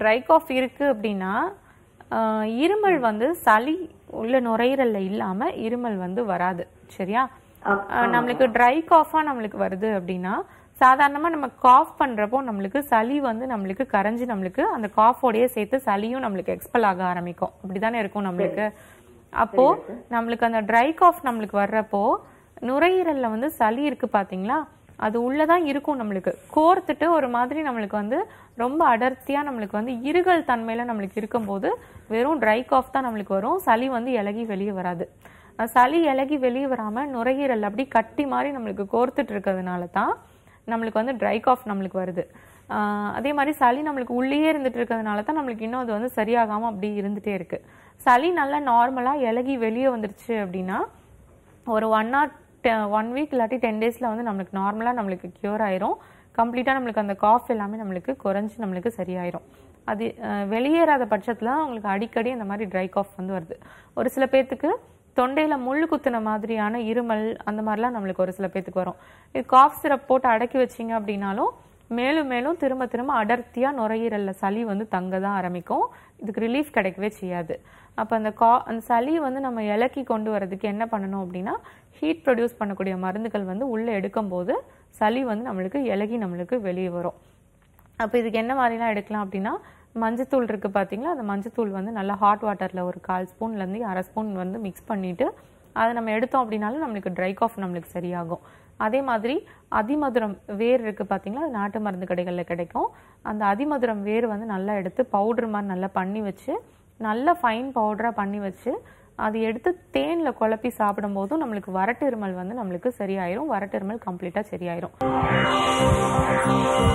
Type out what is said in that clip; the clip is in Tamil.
ட்ரை காஃப் இருக்குது அப்படின்னா இருமல் வந்து சளி உள்ள நுரையீரல்ல இல்லாமல் இருமல் வந்து வராது சரியா நம்மளுக்கு ட்ரை காஃபாக நம்மளுக்கு வருது அப்படின்னா சாதாரணமாக நம்ம காஃப் பண்ணுறப்போ நம்மளுக்கு சளி வந்து நம்மளுக்கு கரைஞ்சி நம்மளுக்கு அந்த காஃபோடையே சேர்த்து சளியும் நம்மளுக்கு எக்ஸ்பெல் ஆக ஆரம்பிக்கும் அப்படி தானே இருக்கும் நம்மளுக்கு அப்போது நம்மளுக்கு அந்த ட்ரை காஃப் நம்மளுக்கு வர்றப்போ நுரையீரலில் வந்து சளி இருக்குது பார்த்தீங்களா அது உள்ளே தான் இருக்கும் நம்மளுக்கு கோர்த்துட்டு ஒரு மாதிரி நம்மளுக்கு வந்து ரொம்ப அடர்த்தியாக நம்மளுக்கு வந்து இருகல் தன்மையில் நம்மளுக்கு இருக்கும்போது வெறும் ட்ரை காஃப் தான் நம்மளுக்கு வரும் சளி வந்து இலகி வெளியே வராது சளி இலகி வெளியே வராமல் நுரையீரல் அப்படி கட்டி மாதிரி நம்மளுக்கு கோர்த்துட்டு இருக்கிறதுனால தான் நம்மளுக்கு வந்து ட்ரை காஃப் நம்மளுக்கு வருது அதே மாதிரி சளி நம்மளுக்கு உள்ளேயே இருந்துட்டு இருக்கிறதுனால தான் நம்மளுக்கு இன்னும் அது வந்து சரியாகாமல் அப்படி இருந்துகிட்டே இருக்குது சளி நல்லா நார்மலாக இலகி வெளியே வந்துருச்சு அப்படின்னா ஒரு one or one week uh, இல்லாட்டி டென் டேஸில் வந்து நம்மளுக்கு நார்மலாக நம்மளுக்கு க்யூர் ஆயிரும் கம்ப்ளீட்டாக நம்மளுக்கு அந்த காஃப் எல்லாமே நம்மளுக்கு குறைஞ்சி நம்மளுக்கு சரியாயிரும் அது வெளியேறாத பட்சத்தில் அவங்களுக்கு அடிக்கடி இந்த மாதிரி ட்ரை காஃப் வந்து வருது ஒரு சில பேர்த்துக்கு தொண்டையில் முள் குத்துன மாதிரியான இருமல் அந்த மாதிரிலாம் நம்மளுக்கு ஒரு சில பேர்த்துக்கு வரும் இது காஃப் சிரப் போட்டு அடக்கி வச்சிங்க அப்படின்னாலும் மேலும் மேலும் திரும்ப திரும்ப அடர்த்தியாக நுரையீரலில் சளி வந்து தங்க தான் ஆரம்பிக்கும் இதுக்கு ரிலீஃப் கிடைக்கவே செய்யாது அப்போ அந்த கா அந்த சளி வந்து நம்ம இலக்கி கொண்டு வரதுக்கு என்ன பண்ணணும் அப்படின்னா ஹீட் ப்ரொடியூஸ் பண்ணக்கூடிய மருந்துகள் வந்து உள்ளே எடுக்கும்போது சளி வந்து நம்மளுக்கு இலகி நம்மளுக்கு வெளியே வரும் அப்போ இதுக்கு என்ன மாதிரிலாம் எடுக்கலாம் அப்படின்னா மஞ்சத்தூள் இருக்குது பார்த்தீங்களா அந்த மஞ்சத்தூள் வந்து நல்லா ஹாட் வாட்டரில் ஒரு கால் ஸ்பூன்லேருந்து அரை ஸ்பூன் வந்து மிக்ஸ் பண்ணிவிட்டு அதை நம்ம எடுத்தோம் அப்படின்னாலும் நம்மளுக்கு ட்ரை காஃப் நம்மளுக்கு சரியாகும் அதே மாதிரி அதிமதுரம் வேர் இருக்குது பார்த்திங்களா அது நாட்டு மருந்து கடைகளில் கிடைக்கும் அந்த அதிமதுரம் வேர் வந்து நல்லா எடுத்து பவுட்ரு மாதிரி நல்லா பண்ணி வச்சு நல்லா ஃபைன் பவுடராக பண்ணி வச்சு அது எடுத்து தேனில் குழப்பி சாப்பிடும் போதும் நம்மளுக்கு வரட்டு இருமல் வந்து நம்மளுக்கு சரியாயிரும் வரட்டு இருமல் கம்ப்ளீட்டாக சரியாயிரும்